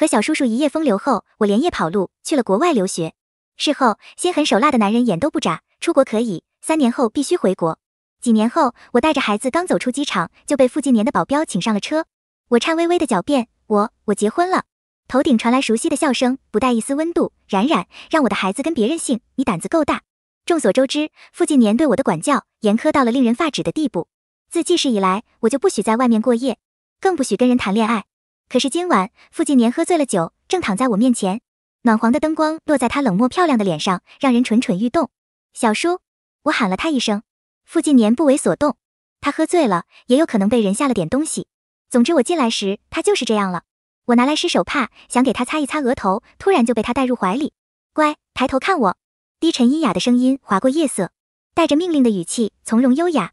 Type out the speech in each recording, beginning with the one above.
和小叔叔一夜风流后，我连夜跑路去了国外留学。事后，心狠手辣的男人眼都不眨，出国可以，三年后必须回国。几年后，我带着孩子刚走出机场，就被傅晋年的保镖请上了车。我颤巍巍的狡辩：“我我结婚了。”头顶传来熟悉的笑声，不带一丝温度：“冉冉，让我的孩子跟别人姓，你胆子够大。”众所周知，傅晋年对我的管教严苛到了令人发指的地步。自记事以来，我就不许在外面过夜，更不许跟人谈恋爱。可是今晚，傅晋年喝醉了酒，正躺在我面前，暖黄的灯光落在他冷漠漂亮的脸上，让人蠢蠢欲动。小叔，我喊了他一声，傅晋年不为所动。他喝醉了，也有可能被人下了点东西。总之我进来时，他就是这样了。我拿来湿手帕，想给他擦一擦额头，突然就被他带入怀里。乖，抬头看我。低沉阴哑的声音划过夜色，带着命令的语气，从容优雅。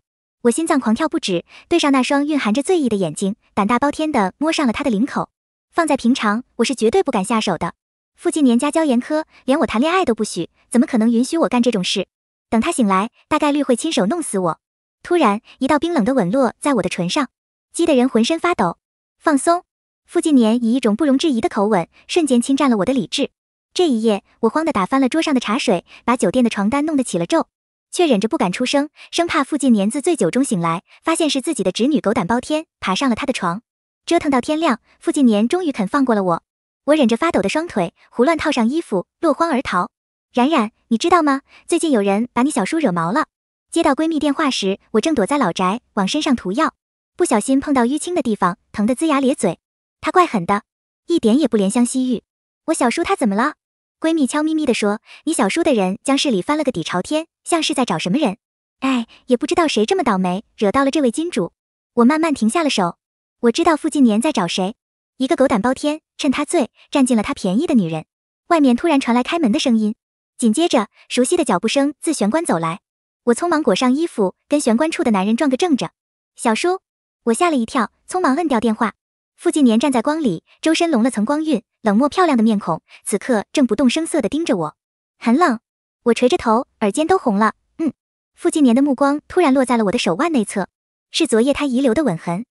我心脏狂跳不止，对上那双蕴含着醉意的眼睛，胆大包天的摸上了他的领口。放在平常，我是绝对不敢下手的。傅近年家娇严科，连我谈恋爱都不许，怎么可能允许我干这种事？等他醒来，大概率会亲手弄死我。突然，一道冰冷的吻落在我的唇上，激得人浑身发抖。放松，傅近年以一种不容置疑的口吻，瞬间侵占了我的理智。这一夜，我慌得打翻了桌上的茶水，把酒店的床单弄得起了皱。却忍着不敢出声，生怕傅晋年自醉酒中醒来，发现是自己的侄女狗胆包天爬上了他的床，折腾到天亮。傅晋年终于肯放过了我，我忍着发抖的双腿，胡乱套上衣服，落荒而逃。冉冉，你知道吗？最近有人把你小叔惹毛了。接到闺蜜电话时，我正躲在老宅往身上涂药，不小心碰到淤青的地方，疼得龇牙咧嘴。他怪狠的，一点也不怜香惜玉。我小叔他怎么了？闺蜜悄咪咪的说：“你小叔的人将市里翻了个底朝天，像是在找什么人。哎，也不知道谁这么倒霉，惹到了这位金主。”我慢慢停下了手，我知道傅晋年在找谁，一个狗胆包天，趁他醉占尽了他便宜的女人。外面突然传来开门的声音，紧接着熟悉的脚步声自玄关走来。我匆忙裹上衣服，跟玄关处的男人撞个正着。小叔，我吓了一跳，匆忙摁掉电话。傅晋年站在光里，周身笼了层光晕，冷漠漂亮的面孔，此刻正不动声色的盯着我，很冷。我垂着头，耳尖都红了。嗯。傅晋年的目光突然落在了我的手腕内侧，是昨夜他遗留的吻痕，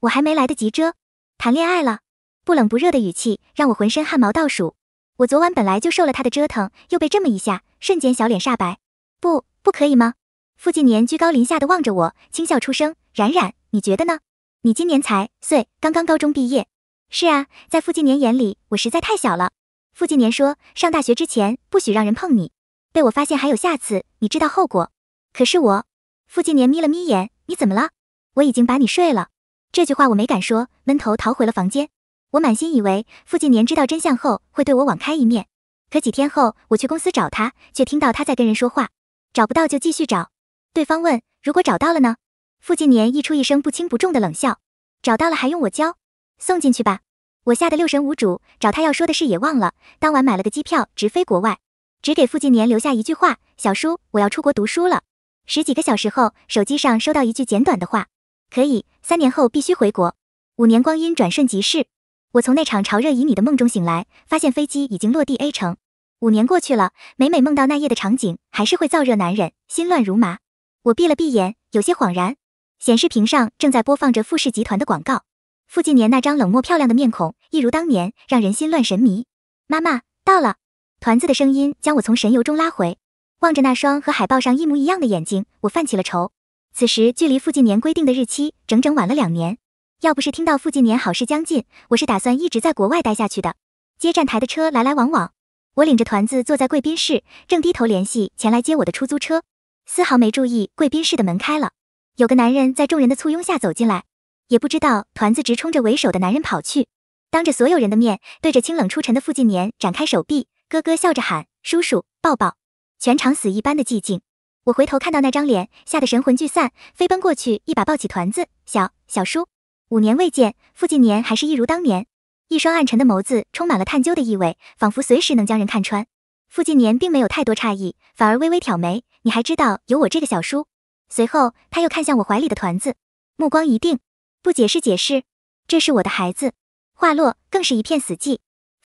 我还没来得及遮。谈恋爱了？不冷不热的语气让我浑身汗毛倒竖。我昨晚本来就受了他的折腾，又被这么一下，瞬间小脸煞白。不，不可以吗？傅晋年居高临下的望着我，轻笑出声。冉冉，你觉得呢？你今年才岁，刚刚高中毕业。是啊，在傅近年眼里，我实在太小了。傅近年说，上大学之前不许让人碰你。被我发现还有下次，你知道后果。可是我，傅近年眯了眯眼，你怎么了？我已经把你睡了。这句话我没敢说，闷头逃回了房间。我满心以为傅近年知道真相后会对我网开一面，可几天后我去公司找他，却听到他在跟人说话。找不到就继续找。对方问，如果找到了呢？傅晋年一出一声不轻不重的冷笑，找到了还用我教？送进去吧！我吓得六神无主，找他要说的事也忘了。当晚买了个机票，直飞国外，只给傅晋年留下一句话：小叔，我要出国读书了。十几个小时后，手机上收到一句简短的话：可以，三年后必须回国。五年光阴转瞬即逝，我从那场潮热旖旎的梦中醒来，发现飞机已经落地 A 城。五年过去了，每每梦到那夜的场景，还是会燥热难忍，心乱如麻。我闭了闭眼，有些恍然。显示屏上正在播放着富士集团的广告，傅晋年那张冷漠漂亮的面孔，一如当年，让人心乱神迷。妈妈到了，团子的声音将我从神游中拉回，望着那双和海报上一模一样的眼睛，我犯起了愁。此时距离傅晋年规定的日期整整晚了两年，要不是听到傅晋年好事将近，我是打算一直在国外待下去的。接站台的车来来往往，我领着团子坐在贵宾室，正低头联系前来接我的出租车，丝毫没注意贵宾室的门开了。有个男人在众人的簇拥下走进来，也不知道团子直冲着为首的男人跑去，当着所有人的面，对着清冷出尘的傅晋年展开手臂，咯咯笑着喊：“叔叔，抱抱！”全场死一般的寂静。我回头看到那张脸，吓得神魂聚散，飞奔过去，一把抱起团子：“小小叔，五年未见，傅晋年还是一如当年，一双暗沉的眸子充满了探究的意味，仿佛随时能将人看穿。”傅晋年并没有太多诧异，反而微微挑眉：“你还知道有我这个小叔？”随后，他又看向我怀里的团子，目光一定，不解释，解释，这是我的孩子。话落，更是一片死寂。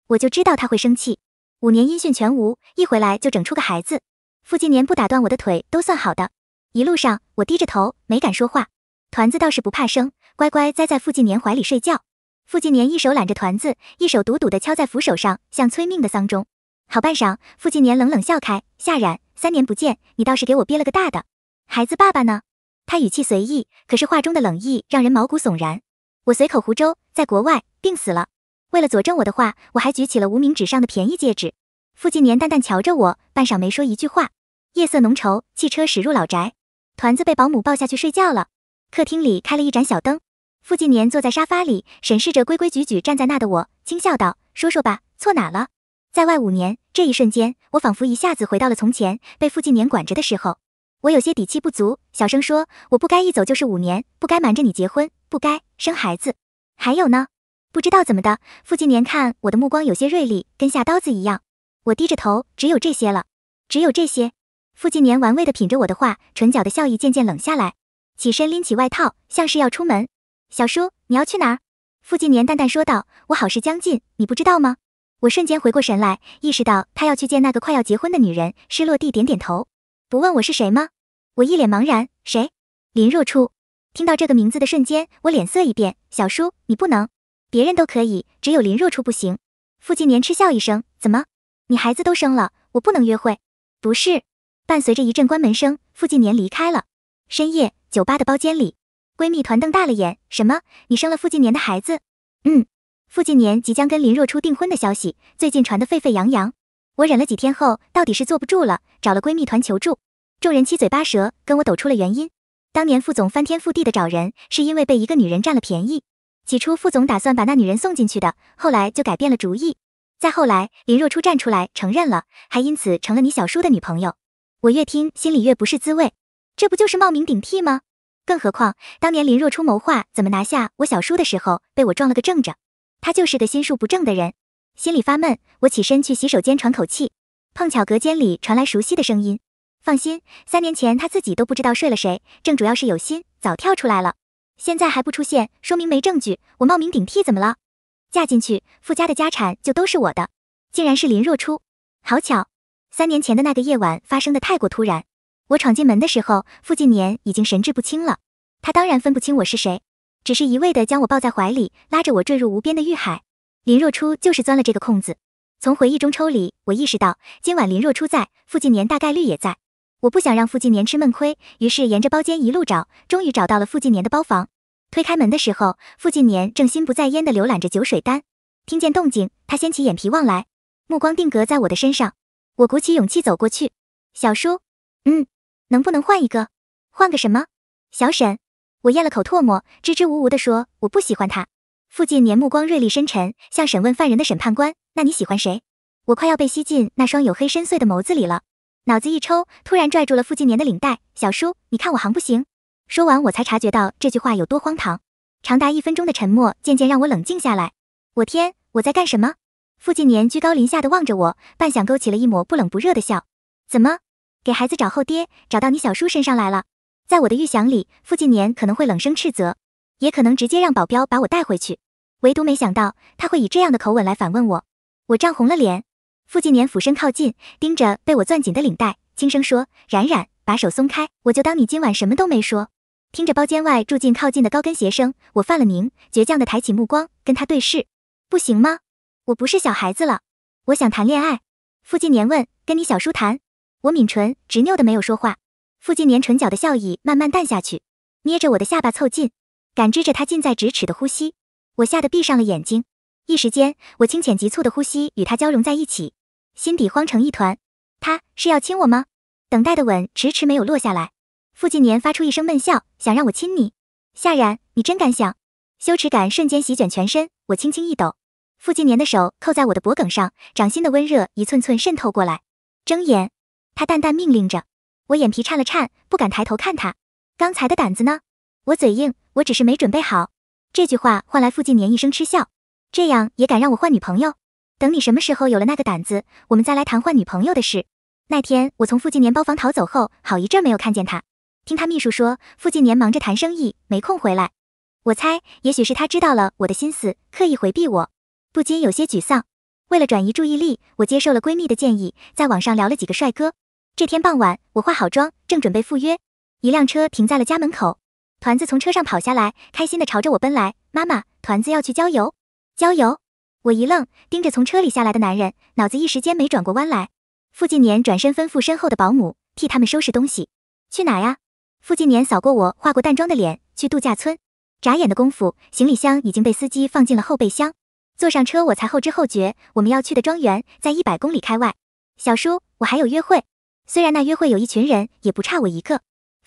我就知道他会生气，五年音讯全无，一回来就整出个孩子。傅晋年不打断我的腿都算好的。一路上，我低着头，没敢说话。团子倒是不怕生，乖乖栽在傅晋年怀里睡觉。傅晋年一手揽着团子，一手笃笃的敲在扶手上，像催命的丧钟。好半晌，傅晋年冷冷笑开：“夏冉，三年不见，你倒是给我憋了个大的。”孩子，爸爸呢？他语气随意，可是话中的冷意让人毛骨悚然。我随口胡诌，在国外病死了。为了佐证我的话，我还举起了无名指上的便宜戒指。傅晋年淡淡瞧着我，半晌没说一句话。夜色浓稠，汽车驶入老宅。团子被保姆抱下去睡觉了。客厅里开了一盏小灯。傅晋年坐在沙发里，审视着规规矩矩站在那的我，轻笑道：“说说吧，错哪了？”在外五年，这一瞬间，我仿佛一下子回到了从前被傅晋年管着的时候。我有些底气不足，小声说：“我不该一走就是五年，不该瞒着你结婚，不该生孩子，还有呢？不知道怎么的，傅晋年看我的目光有些锐利，跟下刀子一样。我低着头，只有这些了，只有这些。”傅晋年玩味地品着我的话，唇角的笑意渐渐冷下来，起身拎起外套，像是要出门。小叔，你要去哪儿？”傅晋年淡淡说道，“我好事将近，你不知道吗？”我瞬间回过神来，意识到他要去见那个快要结婚的女人，失落地点点头。不问我是谁吗？我一脸茫然。谁？林若初。听到这个名字的瞬间，我脸色一变。小叔，你不能。别人都可以，只有林若初不行。傅晋年嗤笑一声，怎么？你孩子都生了，我不能约会？不是。伴随着一阵关门声，傅近年离开了。深夜，酒吧的包间里，闺蜜团瞪大了眼。什么？你生了傅近年的孩子？嗯。傅近年即将跟林若初订婚的消息，最近传得沸沸扬扬。我忍了几天后，到底是坐不住了，找了闺蜜团求助。众人七嘴八舌，跟我抖出了原因。当年副总翻天覆地的找人，是因为被一个女人占了便宜。起初副总打算把那女人送进去的，后来就改变了主意。再后来，林若初站出来承认了，还因此成了你小叔的女朋友。我越听心里越不是滋味，这不就是冒名顶替吗？更何况当年林若初谋划怎么拿下我小叔的时候，被我撞了个正着，他就是个心术不正的人。心里发闷，我起身去洗手间喘口气，碰巧隔间里传来熟悉的声音。放心，三年前他自己都不知道睡了谁，正主要是有心早跳出来了，现在还不出现，说明没证据。我冒名顶替怎么了？嫁进去，傅家的家产就都是我的。竟然是林若初，好巧。三年前的那个夜晚发生的太过突然，我闯进门的时候，傅近年已经神志不清了，他当然分不清我是谁，只是一味的将我抱在怀里，拉着我坠入无边的欲海。林若初就是钻了这个空子，从回忆中抽离。我意识到今晚林若初在，傅晋年大概率也在。我不想让傅晋年吃闷亏，于是沿着包间一路找，终于找到了傅晋年的包房。推开门的时候，傅晋年正心不在焉地浏览着酒水单，听见动静，他掀起眼皮望来，目光定格在我的身上。我鼓起勇气走过去：“小叔，嗯，能不能换一个？换个什么？小沈？”我咽了口唾沫，支支吾吾地说：“我不喜欢他。”傅近年目光锐利深沉，像审问犯人的审判官。那你喜欢谁？我快要被吸进那双黝黑深邃的眸子里了。脑子一抽，突然拽住了傅近年的领带。小叔，你看我行不行？说完，我才察觉到这句话有多荒唐。长达一分钟的沉默，渐渐让我冷静下来。我天，我在干什么？傅近年居高临下的望着我，半晌勾起了一抹不冷不热的笑。怎么？给孩子找后爹，找到你小叔身上来了？在我的预想里，傅近年可能会冷声斥责。也可能直接让保镖把我带回去，唯独没想到他会以这样的口吻来反问我。我涨红了脸，傅晋年俯身靠近，盯着被我攥紧的领带，轻声说：“冉冉，把手松开，我就当你今晚什么都没说。”听着包间外住进靠近的高跟鞋声，我犯了凝，倔强的抬起目光跟他对视。不行吗？我不是小孩子了，我想谈恋爱。傅晋年问：“跟你小叔谈？”我抿唇，执拗的没有说话。傅晋年唇角的笑意慢慢淡下去，捏着我的下巴凑近。感知着他近在咫尺的呼吸，我吓得闭上了眼睛。一时间，我清浅急促的呼吸与他交融在一起，心底慌成一团。他是要亲我吗？等待的吻迟迟没有落下来。傅晋年发出一声闷笑，想让我亲你，夏冉，你真敢想！羞耻感瞬间席卷全身，我轻轻一抖。傅晋年的手扣在我的脖颈上，掌心的温热一寸寸渗透过来。睁眼，他淡淡命令着，我眼皮颤了颤，不敢抬头看他。刚才的胆子呢？我嘴硬。我只是没准备好，这句话换来傅晋年一声嗤笑。这样也敢让我换女朋友？等你什么时候有了那个胆子，我们再来谈换女朋友的事。那天我从傅晋年包房逃走后，好一阵没有看见他。听他秘书说，傅晋年忙着谈生意，没空回来。我猜，也许是他知道了我的心思，刻意回避我，不禁有些沮丧。为了转移注意力，我接受了闺蜜的建议，在网上聊了几个帅哥。这天傍晚，我化好妆，正准备赴约，一辆车停在了家门口。团子从车上跑下来，开心的朝着我奔来。妈妈，团子要去郊游。郊游？我一愣，盯着从车里下来的男人，脑子一时间没转过弯来。傅靳年转身吩咐身后的保姆，替他们收拾东西。去哪呀？傅靳年扫过我化过淡妆的脸，去度假村。眨眼的功夫，行李箱已经被司机放进了后备箱。坐上车，我才后知后觉，我们要去的庄园在一百公里开外。小叔，我还有约会。虽然那约会有一群人，也不差我一个。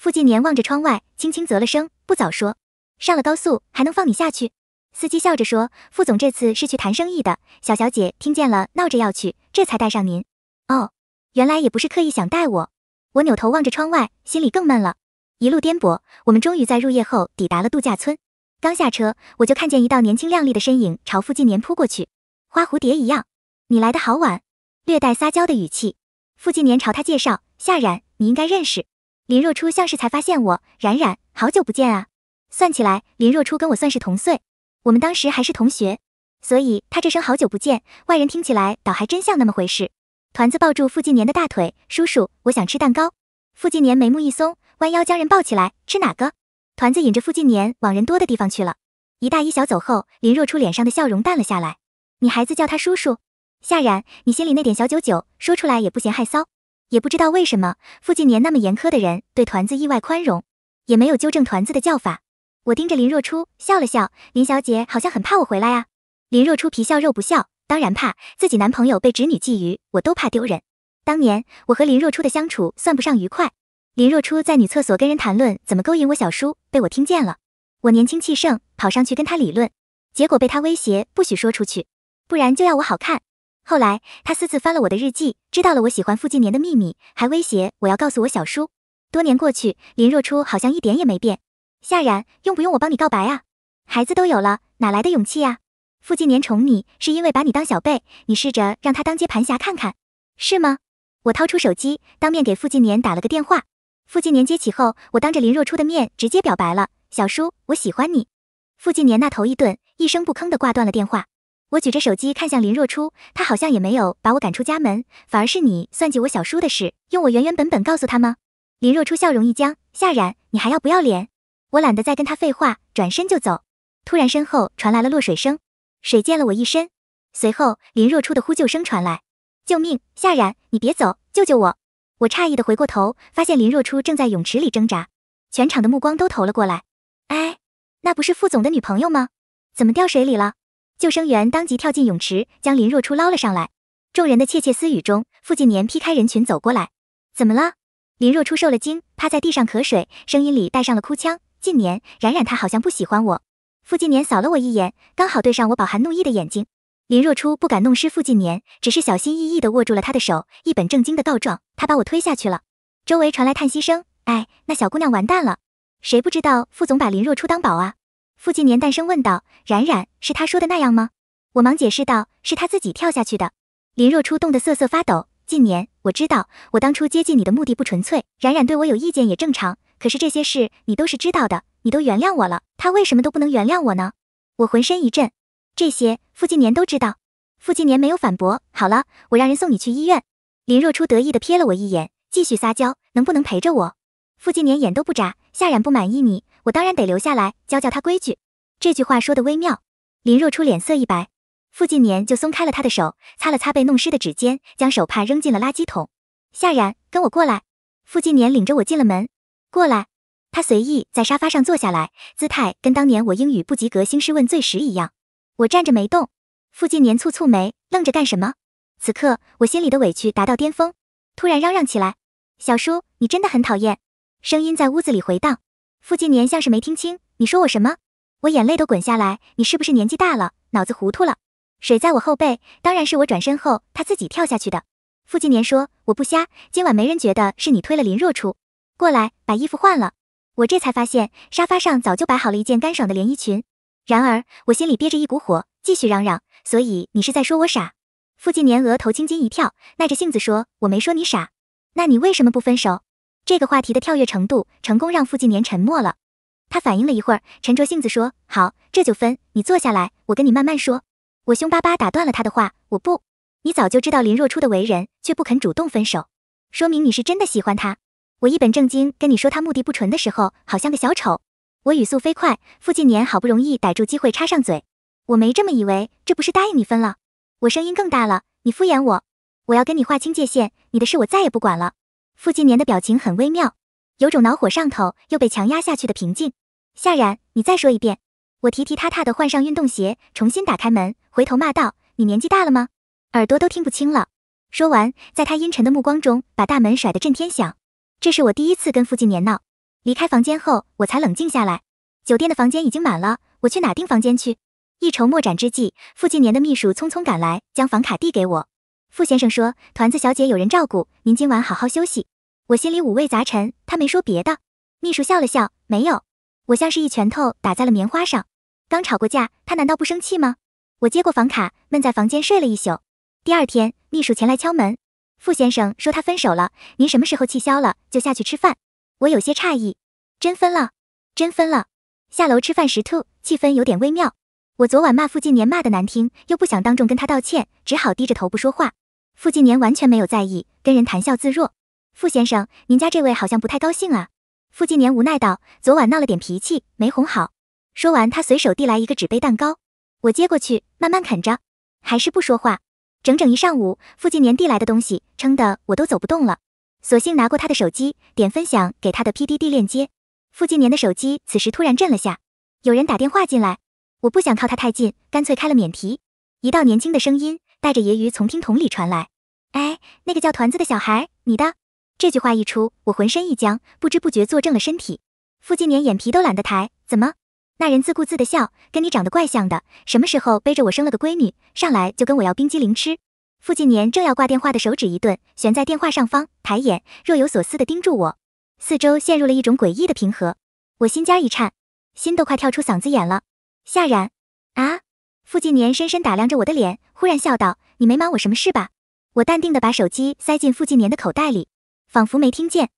傅晋年望着窗外，轻轻啧了声：“不早说，上了高速还能放你下去？”司机笑着说：“傅总这次是去谈生意的，小小姐听见了，闹着要去，这才带上您。”哦，原来也不是刻意想带我。我扭头望着窗外，心里更闷了。一路颠簸，我们终于在入夜后抵达了度假村。刚下车，我就看见一道年轻靓丽的身影朝傅晋年扑过去，花蝴蝶一样。你来的好晚，略带撒娇的语气。傅晋年朝他介绍：“夏冉，你应该认识。”林若初像是才发现我，冉冉，好久不见啊！算起来，林若初跟我算是同岁，我们当时还是同学，所以她这声好久不见，外人听起来倒还真像那么回事。团子抱住傅靳年的大腿，叔叔，我想吃蛋糕。傅靳年眉目一松，弯腰将人抱起来，吃哪个？团子引着傅靳年往人多的地方去了。一大一小走后，林若初脸上的笑容淡了下来。你孩子叫他叔叔，夏冉，你心里那点小九九，说出来也不嫌害臊。也不知道为什么，傅晋年那么严苛的人对团子意外宽容，也没有纠正团子的叫法。我盯着林若初笑了笑，林小姐好像很怕我回来啊。林若初皮笑肉不笑，当然怕自己男朋友被侄女觊觎，我都怕丢人。当年我和林若初的相处算不上愉快。林若初在女厕所跟人谈论怎么勾引我小叔，被我听见了。我年轻气盛，跑上去跟她理论，结果被她威胁不许说出去，不然就要我好看。后来他私自翻了我的日记，知道了我喜欢傅晋年的秘密，还威胁我要告诉我小叔。多年过去，林若初好像一点也没变。夏然，用不用我帮你告白啊？孩子都有了，哪来的勇气啊？傅晋年宠你是因为把你当小辈，你试着让他当接盘侠看看，是吗？我掏出手机，当面给傅晋年打了个电话。傅晋年接起后，我当着林若初的面直接表白了：小叔，我喜欢你。傅晋年那头一顿，一声不吭地挂断了电话。我举着手机看向林若初，他好像也没有把我赶出家门，反而是你算计我小叔的事，用我原原本本告诉他吗？林若初笑容一僵，夏冉，你还要不要脸？我懒得再跟他废话，转身就走。突然身后传来了落水声，水溅了我一身。随后林若初的呼救声传来，救命！夏冉，你别走，救救我！我诧异的回过头，发现林若初正在泳池里挣扎，全场的目光都投了过来。哎，那不是副总的女朋友吗？怎么掉水里了？救生员当即跳进泳池，将林若初捞了上来。众人的窃窃私语中，傅靳年劈开人群走过来：“怎么了？”林若初受了惊，趴在地上咳水，声音里带上了哭腔：“靳年，冉冉她好像不喜欢我。”傅靳年扫了我一眼，刚好对上我饱含怒意的眼睛。林若初不敢弄湿傅靳年，只是小心翼翼地握住了他的手，一本正经地告状：“他把我推下去了。”周围传来叹息声：“哎，那小姑娘完蛋了。谁不知道傅总把林若初当宝啊？”傅晋年淡声问道：“冉冉是他说的那样吗？”我忙解释道：“是他自己跳下去的。”林若初冻得瑟瑟发抖。近年，我知道我当初接近你的目的不纯粹，冉冉对我有意见也正常。可是这些事你都是知道的，你都原谅我了，他为什么都不能原谅我呢？我浑身一震，这些傅晋年都知道。傅晋年没有反驳。好了，我让人送你去医院。林若初得意地瞥了我一眼，继续撒娇：“能不能陪着我？”傅晋年眼都不眨，夏冉不满意你，我当然得留下来教教他规矩。这句话说的微妙，林若初脸色一白，傅晋年就松开了他的手，擦了擦被弄湿的指尖，将手帕扔进了垃圾桶。夏冉，跟我过来。傅晋年领着我进了门，过来。他随意在沙发上坐下来，姿态跟当年我英语不及格兴师问罪时一样。我站着没动，傅晋年蹙蹙眉，愣着干什么？此刻我心里的委屈达到巅峰，突然嚷嚷起来：“小叔，你真的很讨厌。”声音在屋子里回荡，傅晋年像是没听清，你说我什么？我眼泪都滚下来，你是不是年纪大了，脑子糊涂了？水在我后背，当然是我转身后，他自己跳下去的。傅晋年说，我不瞎，今晚没人觉得是你推了林若初。过来，把衣服换了。我这才发现沙发上早就摆好了一件干爽的连衣裙。然而我心里憋着一股火，继续嚷嚷，所以你是在说我傻？傅晋年额头青筋一跳，耐着性子说，我没说你傻，那你为什么不分手？这个话题的跳跃程度，成功让傅靳年沉默了。他反应了一会儿，沉着性子说：“好，这就分。你坐下来，我跟你慢慢说。”我凶巴巴打断了他的话：“我不，你早就知道林若初的为人，却不肯主动分手，说明你是真的喜欢他。”我一本正经跟你说他目的不纯的时候，好像个小丑。我语速飞快，傅靳年好不容易逮住机会插上嘴：“我没这么以为，这不是答应你分了？”我声音更大了：“你敷衍我，我要跟你划清界限，你的事我再也不管了。”傅晋年的表情很微妙，有种恼火上头又被强压下去的平静。夏冉，你再说一遍。我踢踢踏踏的换上运动鞋，重新打开门，回头骂道：“你年纪大了吗？耳朵都听不清了。”说完，在他阴沉的目光中，把大门甩得震天响。这是我第一次跟傅晋年闹。离开房间后，我才冷静下来。酒店的房间已经满了，我去哪订房间去？一筹莫展之际，傅晋年的秘书匆匆赶来，将房卡递给我。傅先生说：“团子小姐有人照顾，您今晚好好休息。”我心里五味杂陈。他没说别的。秘书笑了笑，没有。我像是一拳头打在了棉花上。刚吵过架，他难道不生气吗？我接过房卡，闷在房间睡了一宿。第二天，秘书前来敲门。傅先生说他分手了。您什么时候气消了，就下去吃饭。我有些诧异，真分了，真分了。下楼吃饭时，气氛有点微妙。我昨晚骂傅近年骂的难听，又不想当众跟他道歉，只好低着头不说话。傅晋年完全没有在意，跟人谈笑自若。傅先生，您家这位好像不太高兴啊。傅晋年无奈道：“昨晚闹了点脾气，没哄好。”说完，他随手递来一个纸杯蛋糕，我接过去慢慢啃着，还是不说话。整整一上午，傅晋年递来的东西撑得我都走不动了，索性拿过他的手机，点分享给他的 P D D 链接。傅晋年的手机此时突然震了下，有人打电话进来。我不想靠他太近，干脆开了免提。一道年轻的声音。带着揶揄从听筒里传来：“哎，那个叫团子的小孩，你的。”这句话一出，我浑身一僵，不知不觉坐正了身体。傅近年眼皮都懒得抬，怎么？那人自顾自的笑，跟你长得怪像的，什么时候背着我生了个闺女，上来就跟我要冰激凌吃？傅近年正要挂电话的手指一顿，悬在电话上方，抬眼若有所思的盯住我，四周陷入了一种诡异的平和，我心尖一颤，心都快跳出嗓子眼了。夏然，啊？傅晋年深深打量着我的脸，忽然笑道：“你没瞒我什么事吧？”我淡定的把手机塞进傅晋年的口袋里，仿佛没听见。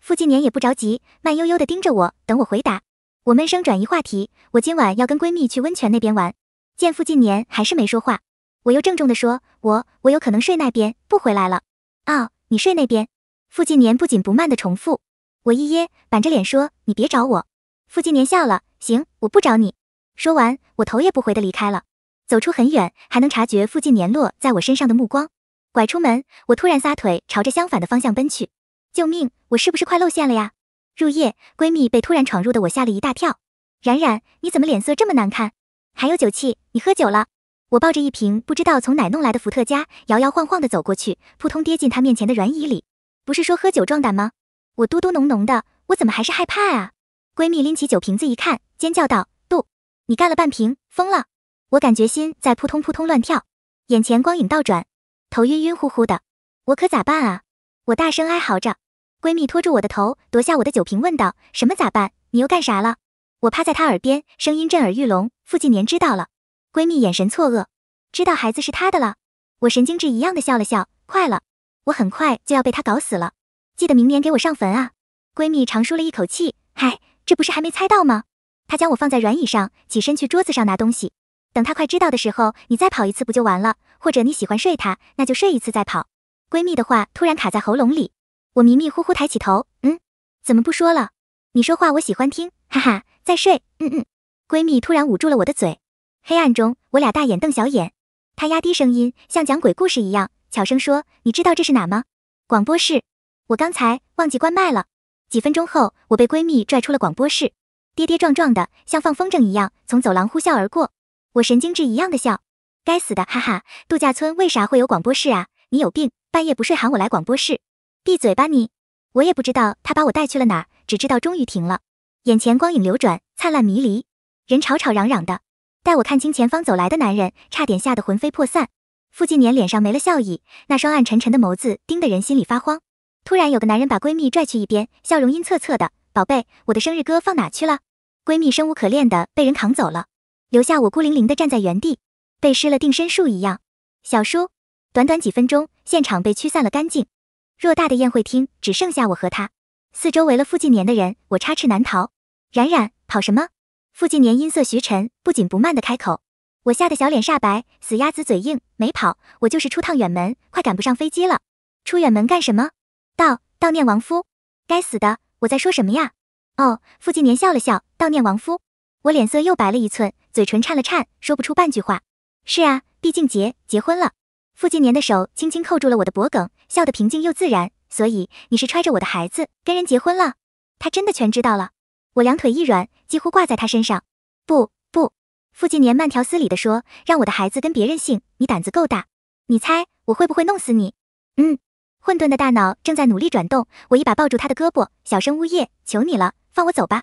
傅晋年也不着急，慢悠悠的盯着我，等我回答。我闷声转移话题：“我今晚要跟闺蜜去温泉那边玩。”见傅晋年还是没说话，我又郑重的说：“我我有可能睡那边，不回来了。”哦，你睡那边？傅晋年不紧不慢的重复。我一噎，板着脸说：“你别找我。”傅晋年笑了：“行，我不找你。”说完，我头也不回的离开了。走出很远，还能察觉附近年落在我身上的目光。拐出门，我突然撒腿朝着相反的方向奔去。救命！我是不是快露馅了呀？入夜，闺蜜被突然闯入的我吓了一大跳。冉冉，你怎么脸色这么难看？还有酒气，你喝酒了？我抱着一瓶不知道从哪弄来的伏特加，摇摇晃晃地走过去，扑通跌进她面前的软椅里。不是说喝酒壮胆吗？我嘟嘟哝哝的，我怎么还是害怕啊？闺蜜拎起酒瓶子一看，尖叫道：“杜，你干了半瓶，疯了！”我感觉心在扑通扑通乱跳，眼前光影倒转，头晕晕乎乎的，我可咋办啊？我大声哀嚎着，闺蜜拖住我的头，夺下我的酒瓶，问道：“什么咋办？你又干啥了？”我趴在她耳边，声音震耳欲聋。傅晋年知道了，闺蜜眼神错愕，知道孩子是他的了。我神经质一样的笑了笑，快了，我很快就要被他搞死了。记得明年给我上坟啊。闺蜜长舒了一口气，嗨，这不是还没猜到吗？她将我放在软椅上，起身去桌子上拿东西。等他快知道的时候，你再跑一次不就完了？或者你喜欢睡他，那就睡一次再跑。闺蜜的话突然卡在喉咙里，我迷迷糊糊抬起头，嗯，怎么不说了？你说话我喜欢听，哈哈，再睡，嗯嗯。闺蜜突然捂住了我的嘴，黑暗中我俩大眼瞪小眼，她压低声音，像讲鬼故事一样，悄声说：“你知道这是哪吗？广播室，我刚才忘记关麦了。”几分钟后，我被闺蜜拽出了广播室，跌跌撞撞的像放风筝一样从走廊呼啸而过。我神经质一样的笑，该死的，哈哈！度假村为啥会有广播室啊？你有病，半夜不睡喊我来广播室，闭嘴吧你！我也不知道他把我带去了哪儿，只知道终于停了。眼前光影流转，灿烂迷离，人吵吵嚷嚷的。待我看清前方走来的男人，差点吓得魂飞魄散。傅晋年脸上没了笑意，那双暗沉沉的眸子盯得人心里发慌。突然有个男人把闺蜜拽去一边，笑容阴恻恻的：“宝贝，我的生日歌放哪去了？”闺蜜生无可恋的被人扛走了。留下我孤零零的站在原地，被施了定身术一样。小叔，短短几分钟，现场被驱散了干净，偌大的宴会厅只剩下我和他，四周围了傅晋年的人，我插翅难逃。冉冉，跑什么？傅晋年音色徐沉，不紧不慢的开口。我吓得小脸煞白，死鸭子嘴硬，没跑。我就是出趟远门，快赶不上飞机了。出远门干什么？悼悼念亡夫。该死的，我在说什么呀？哦，傅晋年笑了笑，悼念亡夫。我脸色又白了一寸。嘴唇颤了颤，说不出半句话。是啊，毕竟结结婚了。傅晋年的手轻轻扣住了我的脖梗，笑得平静又自然。所以你是揣着我的孩子跟人结婚了？他真的全知道了？我两腿一软，几乎挂在他身上。不不，傅晋年慢条斯理地说：“让我的孩子跟别人姓，你胆子够大。你猜我会不会弄死你？”嗯，混沌的大脑正在努力转动。我一把抱住他的胳膊，小声呜咽：“求你了，放我走吧。”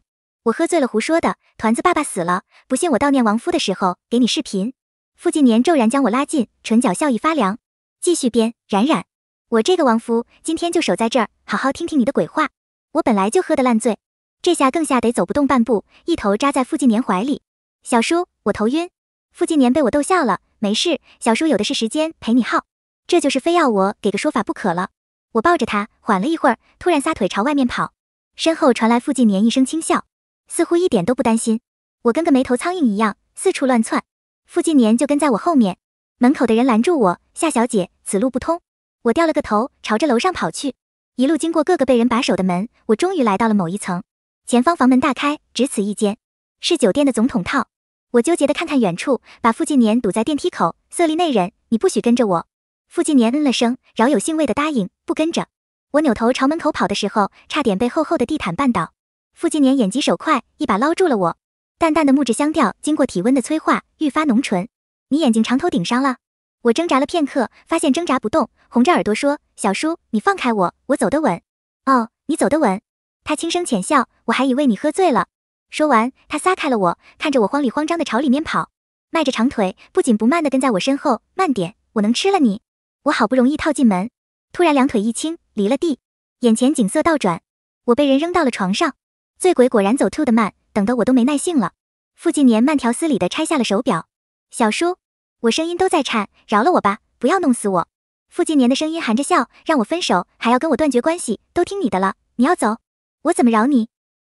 我喝醉了，胡说的。团子爸爸死了，不信我悼念亡夫的时候给你视频。傅晋年骤然将我拉近，唇角笑意发凉，继续编。冉冉，我这个亡夫今天就守在这儿，好好听听你的鬼话。我本来就喝得烂醉，这下更吓得走不动半步，一头扎在傅晋年怀里。小叔，我头晕。傅晋年被我逗笑了，没事，小叔有的是时间陪你耗。这就是非要我给个说法不可了。我抱着他缓了一会儿，突然撒腿朝外面跑，身后传来傅晋年一声轻笑。似乎一点都不担心，我跟个没头苍蝇一样四处乱窜，傅晋年就跟在我后面。门口的人拦住我：“夏小姐，此路不通。”我掉了个头，朝着楼上跑去。一路经过各个被人把守的门，我终于来到了某一层，前方房门大开，只此一间，是酒店的总统套。我纠结的看看远处，把傅晋年堵在电梯口：“色厉内荏，你不许跟着我。”傅晋年嗯了声，饶有兴味的答应：“不跟着。”我扭头朝门口跑的时候，差点被厚厚的地毯绊倒。傅晋年眼疾手快，一把捞住了我。淡淡的木质香调，经过体温的催化，愈发浓醇。你眼睛长头顶上了？我挣扎了片刻，发现挣扎不动，红着耳朵说：“小叔，你放开我，我走得稳。”哦，你走得稳。他轻声浅笑，我还以为你喝醉了。说完，他撒开了我，看着我慌里慌张的朝里面跑，迈着长腿，不紧不慢的跟在我身后。慢点，我能吃了你。我好不容易套进门，突然两腿一轻，离了地，眼前景色倒转，我被人扔到了床上。醉鬼果然走吐的慢，等的我都没耐性了。傅晋年慢条斯理的拆下了手表，小叔，我声音都在颤，饶了我吧，不要弄死我。傅晋年的声音含着笑，让我分手，还要跟我断绝关系，都听你的了。你要走，我怎么饶你？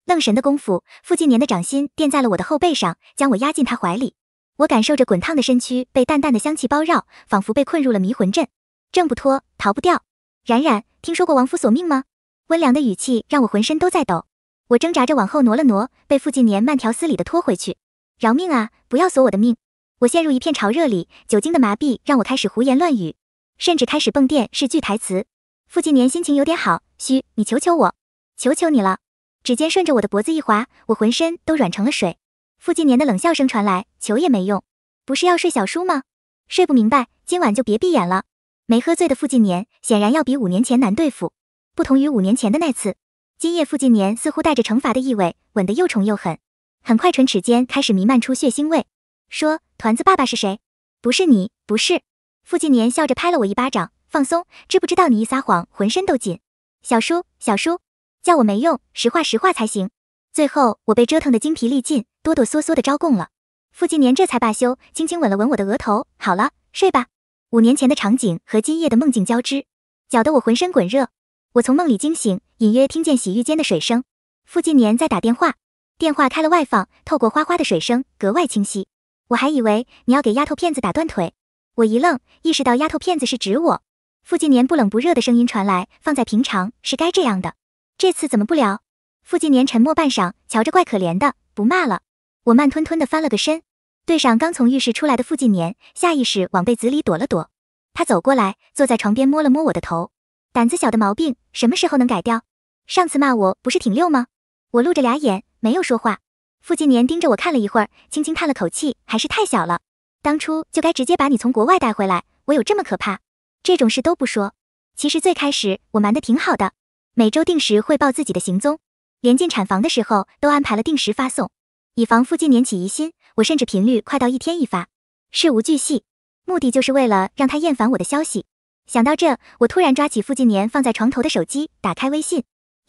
愣神的功夫，傅晋年的掌心垫在了我的后背上，将我压进他怀里。我感受着滚烫的身躯被淡淡的香气包绕，仿佛被困入了迷魂阵，挣不脱，逃不掉。冉冉，听说过亡夫索命吗？温良的语气让我浑身都在抖。我挣扎着往后挪了挪，被傅晋年慢条斯理地拖回去。饶命啊！不要索我的命！我陷入一片潮热里，酒精的麻痹让我开始胡言乱语，甚至开始蹦电是句台词。傅晋年心情有点好，嘘，你求求我，求求你了。指尖顺着我的脖子一滑，我浑身都软成了水。傅晋年的冷笑声传来，求也没用，不是要睡小叔吗？睡不明白，今晚就别闭眼了。没喝醉的傅晋年显然要比五年前难对付，不同于五年前的那次。今夜傅晋年似乎带着惩罚的意味，吻得又重又狠，很快唇齿间开始弥漫出血腥味。说：“团子爸爸是谁？不是你，不是。”傅晋年笑着拍了我一巴掌，放松，知不知道你一撒谎，浑身都紧？小叔，小叔，叫我没用，实话实话才行。最后我被折腾得精疲力尽，哆哆嗦嗦的招供了。傅晋年这才罢休，轻轻吻了吻我的额头，好了，睡吧。五年前的场景和今夜的梦境交织，搅得我浑身滚热。我从梦里惊醒。隐约听见洗浴间的水声，傅晋年在打电话，电话开了外放，透过哗哗的水声格外清晰。我还以为你要给丫头片子打断腿，我一愣，意识到丫头片子是指我。傅晋年不冷不热的声音传来，放在平常是该这样的，这次怎么不聊？傅晋年沉默半晌，瞧着怪可怜的，不骂了。我慢吞吞的翻了个身，对上刚从浴室出来的傅晋年，下意识往被子里躲了躲。他走过来，坐在床边摸了摸我的头，胆子小的毛病什么时候能改掉？上次骂我不是挺溜吗？我露着俩眼，没有说话。傅靳年盯着我看了一会儿，轻轻叹了口气，还是太小了。当初就该直接把你从国外带回来。我有这么可怕？这种事都不说。其实最开始我瞒得挺好的，每周定时汇报自己的行踪，连进产房的时候都安排了定时发送，以防傅靳年起疑心。我甚至频率快到一天一发，事无巨细，目的就是为了让他厌烦我的消息。想到这，我突然抓起傅靳年放在床头的手机，打开微信。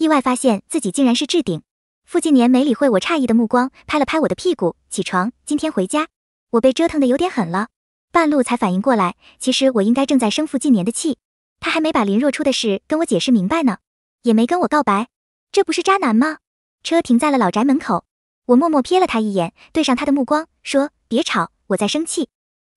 意外发现自己竟然是置顶，傅近年没理会我诧异的目光，拍了拍我的屁股，起床，今天回家。我被折腾的有点狠了，半路才反应过来，其实我应该正在生傅近年的气，他还没把林若初的事跟我解释明白呢，也没跟我告白，这不是渣男吗？车停在了老宅门口，我默默瞥了他一眼，对上他的目光，说别吵，我在生气。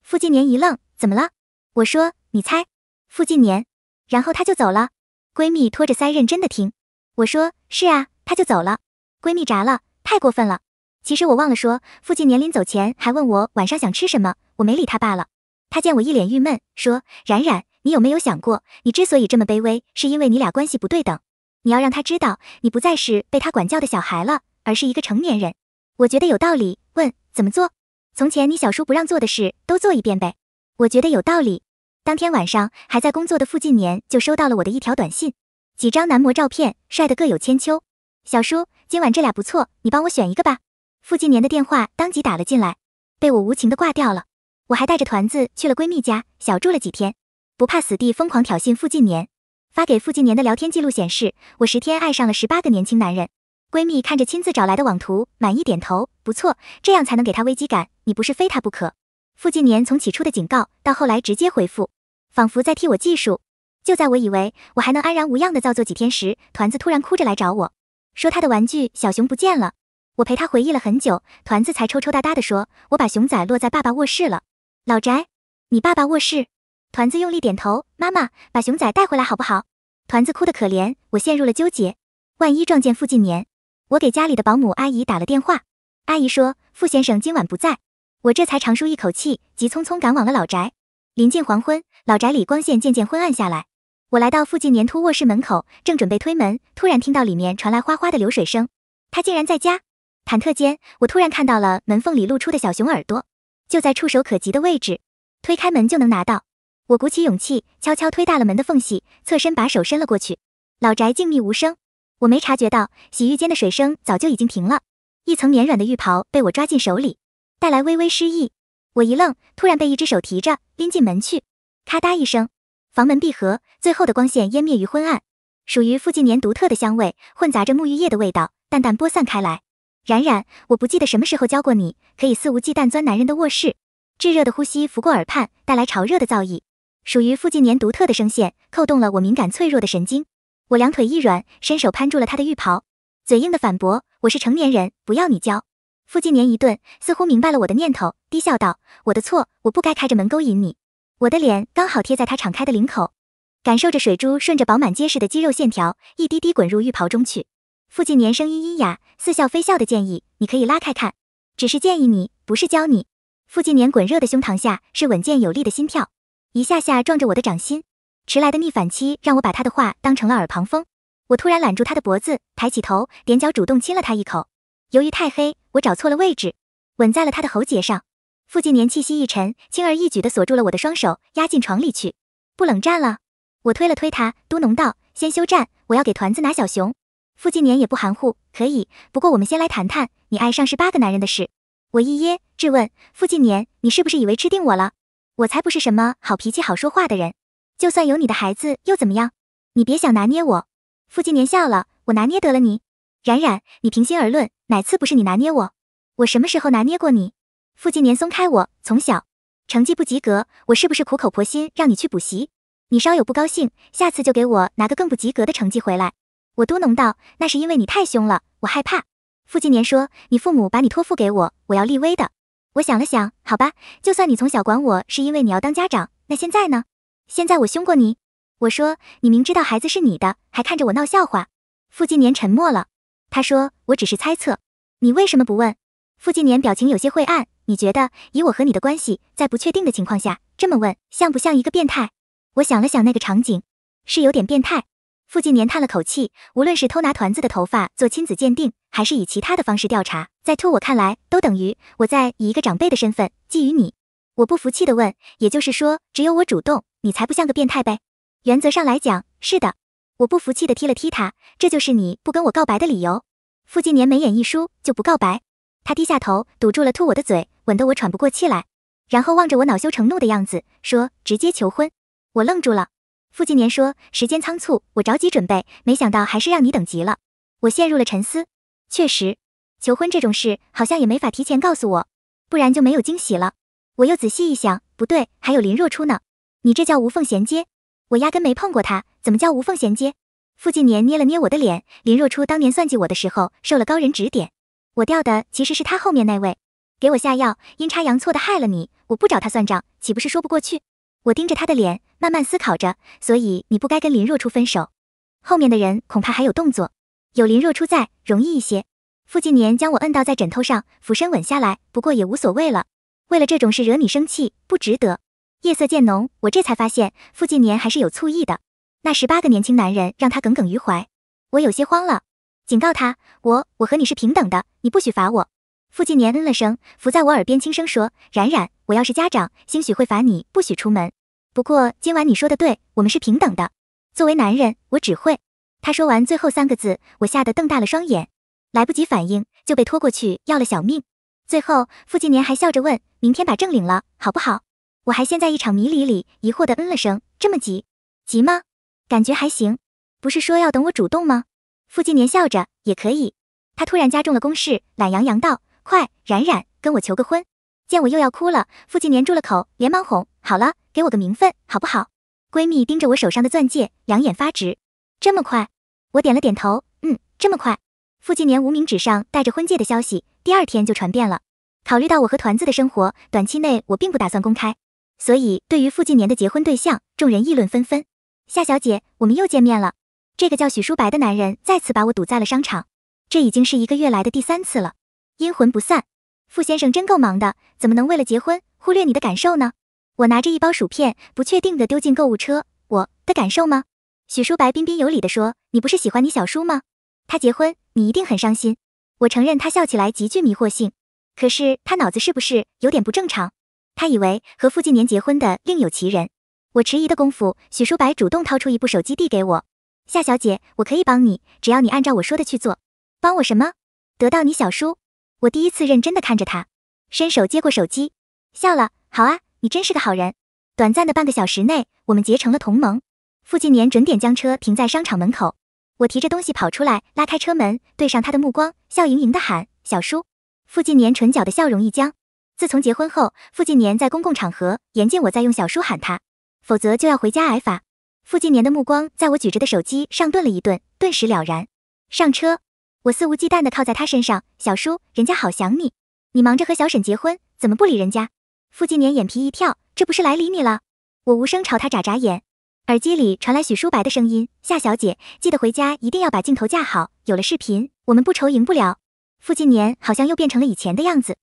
傅近年一愣，怎么了？我说你猜，傅近年，然后他就走了。闺蜜托着腮认真的听。我说是啊，他就走了。闺蜜炸了，太过分了。其实我忘了说，傅晋年临走前还问我晚上想吃什么，我没理他罢了。他见我一脸郁闷，说：“冉冉，你有没有想过，你之所以这么卑微，是因为你俩关系不对等。你要让他知道，你不再是被他管教的小孩了，而是一个成年人。”我觉得有道理，问怎么做？从前你小叔不让做的事都做一遍呗。我觉得有道理。当天晚上，还在工作的傅近年就收到了我的一条短信。几张男模照片，帅的各有千秋。小叔，今晚这俩不错，你帮我选一个吧。傅晋年的电话当即打了进来，被我无情的挂掉了。我还带着团子去了闺蜜家，小住了几天，不怕死地疯狂挑衅傅晋年。发给傅晋年的聊天记录显示，我十天爱上了十八个年轻男人。闺蜜看着亲自找来的网图，满意点头，不错，这样才能给他危机感。你不是非他不可。傅晋年从起初的警告，到后来直接回复，仿佛在替我计数。就在我以为我还能安然无恙的造作几天时，团子突然哭着来找我，说他的玩具小熊不见了。我陪他回忆了很久，团子才抽抽搭搭的说：“我把熊仔落在爸爸卧室了。”老宅，你爸爸卧室？团子用力点头。妈妈，把熊仔带回来好不好？团子哭得可怜，我陷入了纠结。万一撞见傅晋年，我给家里的保姆阿姨打了电话，阿姨说傅先生今晚不在，我这才长舒一口气，急匆匆赶往了老宅。临近黄昏，老宅里光线渐渐昏暗下来。我来到附近粘土卧室门口，正准备推门，突然听到里面传来哗哗的流水声。他竟然在家！忐忑间，我突然看到了门缝里露出的小熊耳朵，就在触手可及的位置，推开门就能拿到。我鼓起勇气，悄悄推大了门的缝隙，侧身把手伸了过去。老宅静谧无声，我没察觉到，洗浴间的水声早就已经停了。一层绵软的浴袍被我抓进手里，带来微微湿意。我一愣，突然被一只手提着拎进门去，咔嗒一声。房门闭合，最后的光线湮灭于昏暗。属于傅晋年独特的香味，混杂着沐浴液的味道，淡淡播散开来。冉冉，我不记得什么时候教过你，可以肆无忌惮钻男人的卧室。炙热的呼吸拂过耳畔，带来潮热的燥意。属于傅晋年独特的声线，扣动了我敏感脆弱的神经。我两腿一软，伸手攀住了他的浴袍，嘴硬的反驳：“我是成年人，不要你教。”傅晋年一顿，似乎明白了我的念头，低笑道：“我的错，我不该开着门勾引你。”我的脸刚好贴在他敞开的领口，感受着水珠顺着饱满结实的肌肉线条一滴滴滚入浴袍中去。傅晋年声音阴哑，似笑非笑的建议：“你可以拉开看，只是建议你，不是教你。”傅晋年滚热的胸膛下是稳健有力的心跳，一下下撞着我的掌心。迟来的逆反期让我把他的话当成了耳旁风。我突然揽住他的脖子，抬起头，踮脚主动亲了他一口。由于太黑，我找错了位置，吻在了他的喉结上。傅晋年气息一沉，轻而易举地锁住了我的双手，压进床里去。不冷战了？我推了推他，嘟哝道：“先休战，我要给团子拿小熊。”傅晋年也不含糊，可以，不过我们先来谈谈你爱上是八个男人的事。我一噎，质问傅晋年：“你是不是以为吃定我了？我才不是什么好脾气、好说话的人。就算有你的孩子又怎么样？你别想拿捏我。”傅晋年笑了：“我拿捏得了你？冉冉，你平心而论，哪次不是你拿捏我？我什么时候拿捏过你？”傅晋年松开我，从小成绩不及格，我是不是苦口婆心让你去补习？你稍有不高兴，下次就给我拿个更不及格的成绩回来。我嘟哝道：“那是因为你太凶了，我害怕。”傅晋年说：“你父母把你托付给我，我要立威的。”我想了想，好吧，就算你从小管我是因为你要当家长，那现在呢？现在我凶过你？我说：“你明知道孩子是你的，还看着我闹笑话。”傅晋年沉默了。他说：“我只是猜测，你为什么不问？”傅晋年表情有些晦暗。你觉得以我和你的关系，在不确定的情况下这么问，像不像一个变态？我想了想，那个场景是有点变态。傅晋年叹了口气，无论是偷拿团子的头发做亲子鉴定，还是以其他的方式调查，在兔我看来，都等于我在以一个长辈的身份觊觎你。我不服气的问，也就是说，只有我主动，你才不像个变态呗？原则上来讲，是的。我不服气的踢了踢他，这就是你不跟我告白的理由。傅晋年眉眼一疏，就不告白。他低下头，堵住了吐我的嘴，吻得我喘不过气来，然后望着我恼羞成怒的样子，说：“直接求婚。”我愣住了。傅靳年说：“时间仓促，我着急准备，没想到还是让你等急了。”我陷入了沉思。确实，求婚这种事，好像也没法提前告诉我，不然就没有惊喜了。我又仔细一想，不对，还有林若初呢。你这叫无缝衔接？我压根没碰过他，怎么叫无缝衔接？傅靳年捏了捏我的脸。林若初当年算计我的时候，受了高人指点。我掉的其实是他后面那位，给我下药，阴差阳错的害了你，我不找他算账，岂不是说不过去？我盯着他的脸，慢慢思考着，所以你不该跟林若初分手。后面的人恐怕还有动作，有林若初在，容易一些。傅晋年将我摁倒在枕头上，俯身吻下来，不过也无所谓了。为了这种事惹你生气，不值得。夜色渐浓，我这才发现傅晋年还是有醋意的，那十八个年轻男人让他耿耿于怀，我有些慌了。警告他，我我和你是平等的，你不许罚我。傅晋年嗯了声，伏在我耳边轻声说：“冉冉，我要是家长，兴许会罚你不许出门。不过今晚你说的对，我们是平等的。作为男人，我只会。”他说完最后三个字，我吓得瞪大了双眼，来不及反应就被拖过去要了小命。最后，傅晋年还笑着问：“明天把证领了，好不好？”我还陷在一场迷离里，疑惑的嗯了声：“这么急？急吗？感觉还行。不是说要等我主动吗？”傅晋年笑着，也可以。他突然加重了攻势，懒洋洋道：“快，冉冉，跟我求个婚。”见我又要哭了，傅晋年住了口，连忙哄：“好了，给我个名分，好不好？”闺蜜盯着我手上的钻戒，两眼发直。这么快？我点了点头，嗯，这么快。傅晋年无名指上戴着婚戒的消息，第二天就传遍了。考虑到我和团子的生活，短期内我并不打算公开，所以对于傅晋年的结婚对象，众人议论纷纷。夏小姐，我们又见面了。这个叫许书白的男人再次把我堵在了商场，这已经是一个月来的第三次了，阴魂不散。傅先生真够忙的，怎么能为了结婚忽略你的感受呢？我拿着一包薯片，不确定的丢进购物车，我的感受吗？许书白彬彬有礼的说：“你不是喜欢你小叔吗？他结婚，你一定很伤心。”我承认他笑起来极具迷惑性，可是他脑子是不是有点不正常？他以为和傅近年结婚的另有其人。我迟疑的功夫，许书白主动掏出一部手机递给我。夏小姐，我可以帮你，只要你按照我说的去做。帮我什么？得到你小叔。我第一次认真的看着他，伸手接过手机，笑了。好啊，你真是个好人。短暂的半个小时内，我们结成了同盟。傅晋年准点将车停在商场门口，我提着东西跑出来，拉开车门，对上他的目光，笑盈盈的喊：“小叔。”傅晋年唇角的笑容一僵。自从结婚后，傅晋年在公共场合严禁我再用“小叔”喊他，否则就要回家挨罚。傅晋年的目光在我举着的手机上顿了一顿，顿时了然。上车，我肆无忌惮地靠在他身上。小叔，人家好想你，你忙着和小沈结婚，怎么不理人家？傅晋年眼皮一跳，这不是来理你了？我无声朝他眨眨眼。耳机里传来许书白的声音：夏小姐，记得回家一定要把镜头架好，有了视频，我们不愁赢不了。傅晋年好像又变成了以前的样子，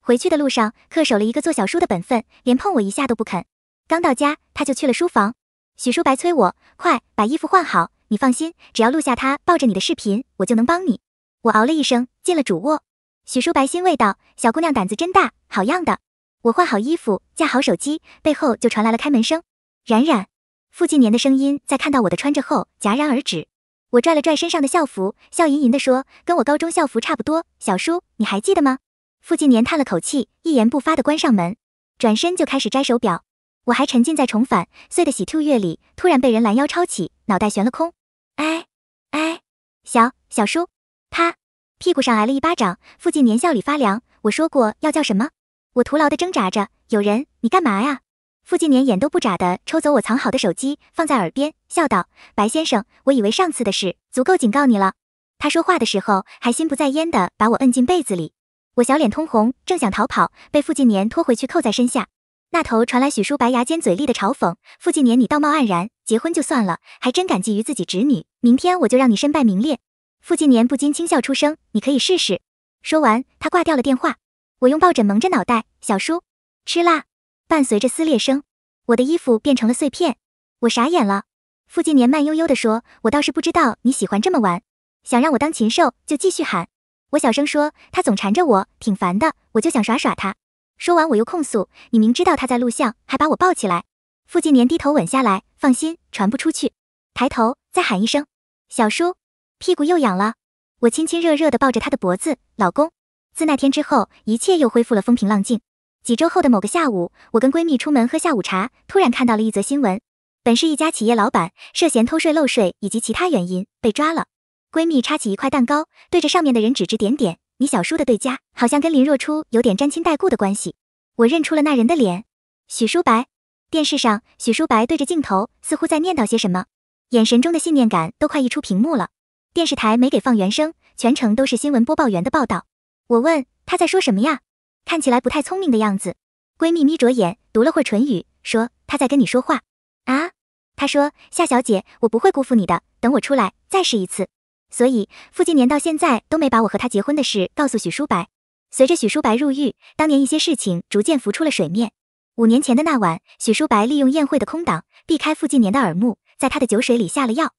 回去的路上恪守了一个做小叔的本分，连碰我一下都不肯。刚到家，他就去了书房。许叔白催我快把衣服换好，你放心，只要录下他抱着你的视频，我就能帮你。我嗷了一声，进了主卧。许叔白欣慰道：“小姑娘胆子真大，好样的。”我换好衣服，架好手机，背后就传来了开门声。冉冉，傅近年的声音在看到我的穿着后戛然而止。我拽了拽身上的校服，笑吟吟地说：“跟我高中校服差不多，小叔你还记得吗？”傅近年叹了口气，一言不发地关上门，转身就开始摘手表。我还沉浸在重返岁的喜兔月里，突然被人拦腰抄起，脑袋悬了空。哎，哎，小小叔，啪，屁股上挨了一巴掌。傅近年笑里发凉。我说过要叫什么？我徒劳的挣扎着。有人，你干嘛呀？傅近年眼都不眨的抽走我藏好的手机，放在耳边，笑道：“白先生，我以为上次的事足够警告你了。”他说话的时候，还心不在焉的把我摁进被子里。我小脸通红，正想逃跑，被傅近年拖回去扣在身下。那头传来许叔白牙尖嘴利的嘲讽：“傅近年，你道貌岸然，结婚就算了，还真敢觊觎自己侄女。明天我就让你身败名裂。”傅近年不禁轻笑出声：“你可以试试。”说完，他挂掉了电话。我用抱枕蒙着脑袋，小叔，吃啦！伴随着撕裂声，我的衣服变成了碎片。我傻眼了。傅近年慢悠悠地说：“我倒是不知道你喜欢这么玩，想让我当禽兽就继续喊。”我小声说：“他总缠着我，挺烦的，我就想耍耍他。”说完，我又控诉你明知道他在录像，还把我抱起来。傅晋年低头吻下来，放心，传不出去。抬头再喊一声，小叔，屁股又痒了。我亲亲热热地抱着他的脖子，老公。自那天之后，一切又恢复了风平浪静。几周后的某个下午，我跟闺蜜出门喝下午茶，突然看到了一则新闻，本市一家企业老板涉嫌偷税漏税以及其他原因被抓了。闺蜜插起一块蛋糕，对着上面的人指指点点。你小叔的对家好像跟林若初有点沾亲带故的关系，我认出了那人的脸，许书白。电视上，许书白对着镜头，似乎在念叨些什么，眼神中的信念感都快溢出屏幕了。电视台没给放原声，全程都是新闻播报员的报道。我问他在说什么呀，看起来不太聪明的样子。闺蜜眯着眼读了会唇语，说他在跟你说话。啊，他说夏小姐，我不会辜负你的，等我出来再试一次。所以，傅晋年到现在都没把我和他结婚的事告诉许书白。随着许书白入狱，当年一些事情逐渐浮出了水面。五年前的那晚，许书白利用宴会的空档，避开傅晋年的耳目，在他的酒水里下了药。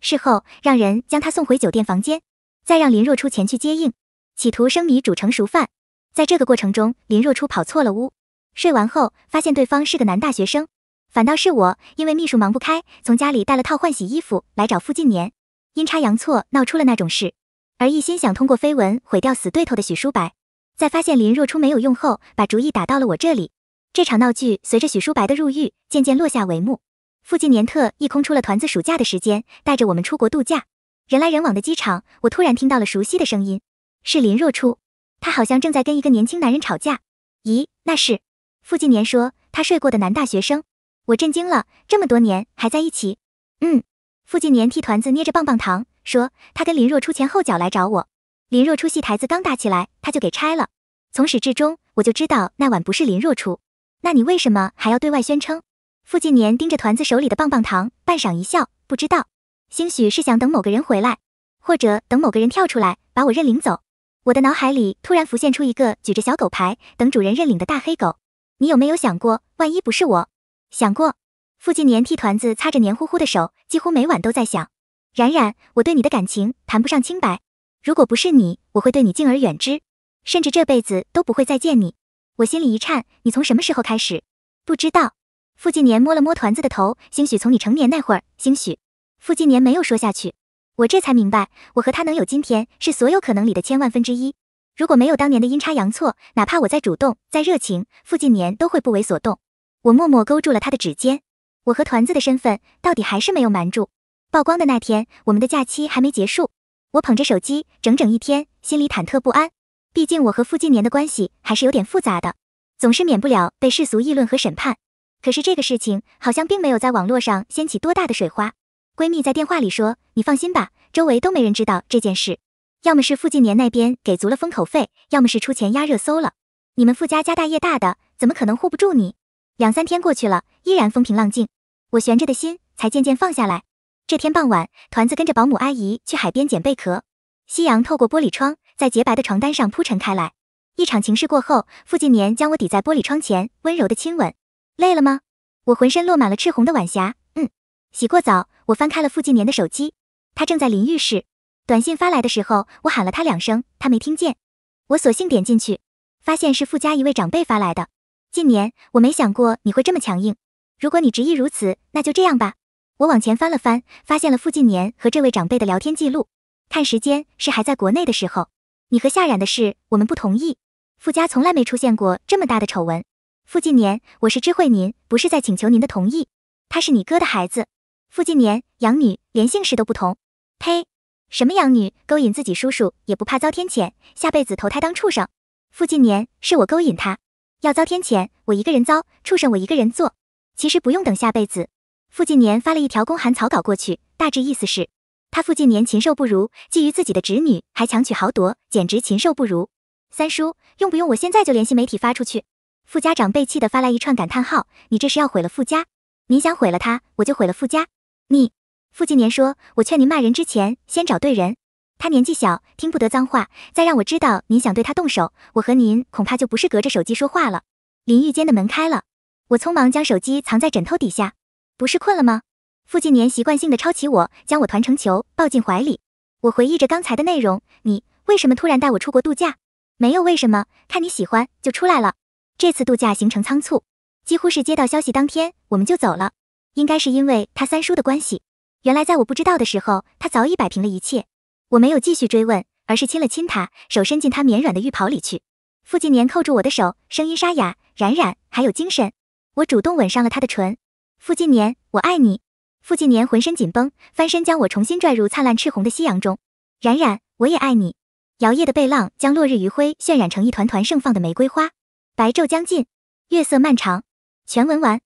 事后，让人将他送回酒店房间，再让林若初前去接应，企图生米煮成熟饭。在这个过程中，林若初跑错了屋，睡完后发现对方是个男大学生，反倒是我，因为秘书忙不开，从家里带了套换洗衣服来找傅晋年。阴差阳错闹出了那种事，而一心想通过绯闻毁掉死对头的许书白，在发现林若初没有用后，把主意打到了我这里。这场闹剧随着许书白的入狱渐渐落下帷幕。傅近年特意空出了团子暑假的时间，带着我们出国度假。人来人往的机场，我突然听到了熟悉的声音，是林若初。他好像正在跟一个年轻男人吵架。咦，那是傅近年说他睡过的男大学生。我震惊了，这么多年还在一起？嗯。傅晋年替团子捏着棒棒糖，说：“他跟林若初前后脚来找我，林若初戏台子刚搭起来，他就给拆了。从始至终，我就知道那晚不是林若初。那你为什么还要对外宣称？”傅晋年盯着团子手里的棒棒糖，半晌一笑：“不知道，兴许是想等某个人回来，或者等某个人跳出来把我认领走。”我的脑海里突然浮现出一个举着小狗牌等主人认领的大黑狗。你有没有想过，万一不是我？想过。傅靳年替团子擦着黏糊糊的手，几乎每晚都在想，冉冉，我对你的感情谈不上清白。如果不是你，我会对你敬而远之，甚至这辈子都不会再见你。我心里一颤，你从什么时候开始？不知道。傅靳年摸了摸团子的头，兴许从你成年那会儿，兴许。傅靳年没有说下去。我这才明白，我和他能有今天，是所有可能里的千万分之一。如果没有当年的阴差阳错，哪怕我再主动、再热情，傅靳年都会不为所动。我默默勾住了他的指尖。我和团子的身份到底还是没有瞒住，曝光的那天，我们的假期还没结束。我捧着手机，整整一天，心里忐忑不安。毕竟我和傅晋年的关系还是有点复杂的，总是免不了被世俗议论和审判。可是这个事情好像并没有在网络上掀起多大的水花。闺蜜在电话里说：“你放心吧，周围都没人知道这件事，要么是傅晋年那边给足了封口费，要么是出钱压热搜了。你们傅家家大业大的，怎么可能护不住你？”两三天过去了，依然风平浪静，我悬着的心才渐渐放下来。这天傍晚，团子跟着保姆阿姨去海边捡贝壳。夕阳透过玻璃窗，在洁白的床单上铺陈开来。一场情事过后，傅晋年将我抵在玻璃窗前，温柔的亲吻。累了吗？我浑身落满了赤红的晚霞。嗯，洗过澡，我翻开了傅晋年的手机，他正在淋浴室。短信发来的时候，我喊了他两声，他没听见。我索性点进去，发现是傅家一位长辈发来的。近年我没想过你会这么强硬，如果你执意如此，那就这样吧。我往前翻了翻，发现了傅近年和这位长辈的聊天记录，看时间是还在国内的时候。你和夏冉的事，我们不同意。傅家从来没出现过这么大的丑闻。傅近年，我是知会您，不是在请求您的同意。他是你哥的孩子，傅近年养女，连姓氏都不同。呸，什么养女，勾引自己叔叔也不怕遭天谴，下辈子投胎当畜生。傅近年，是我勾引他。要遭天谴，我一个人遭；畜生，我一个人做。其实不用等下辈子。傅晋年发了一条公函草稿过去，大致意思是，他傅晋年禽兽不如，觊觎自己的侄女，还强取豪夺，简直禽兽不如。三叔，用不用我现在就联系媒体发出去？傅家长被气的发来一串感叹号，你这是要毁了傅家？您想毁了他，我就毁了傅家。你，傅晋年说，我劝您骂人之前，先找对人。他年纪小，听不得脏话。再让我知道您想对他动手，我和您恐怕就不是隔着手机说话了。淋浴间的门开了，我匆忙将手机藏在枕头底下。不是困了吗？傅晋年习惯性的抄起我，将我团成球抱进怀里。我回忆着刚才的内容，你为什么突然带我出国度假？没有为什么，看你喜欢就出来了。这次度假行程仓促，几乎是接到消息当天我们就走了。应该是因为他三叔的关系。原来在我不知道的时候，他早已摆平了一切。我没有继续追问，而是亲了亲他，手伸进他绵软的浴袍里去。傅晋年扣住我的手，声音沙哑：“冉冉，还有精神？”我主动吻上了他的唇。傅晋年，我爱你。傅晋年浑身紧绷，翻身将我重新拽入灿烂赤红的夕阳中。冉冉，我也爱你。摇曳的背浪将落日余晖渲染成一团团盛放的玫瑰花。白昼将近，月色漫长。全文完。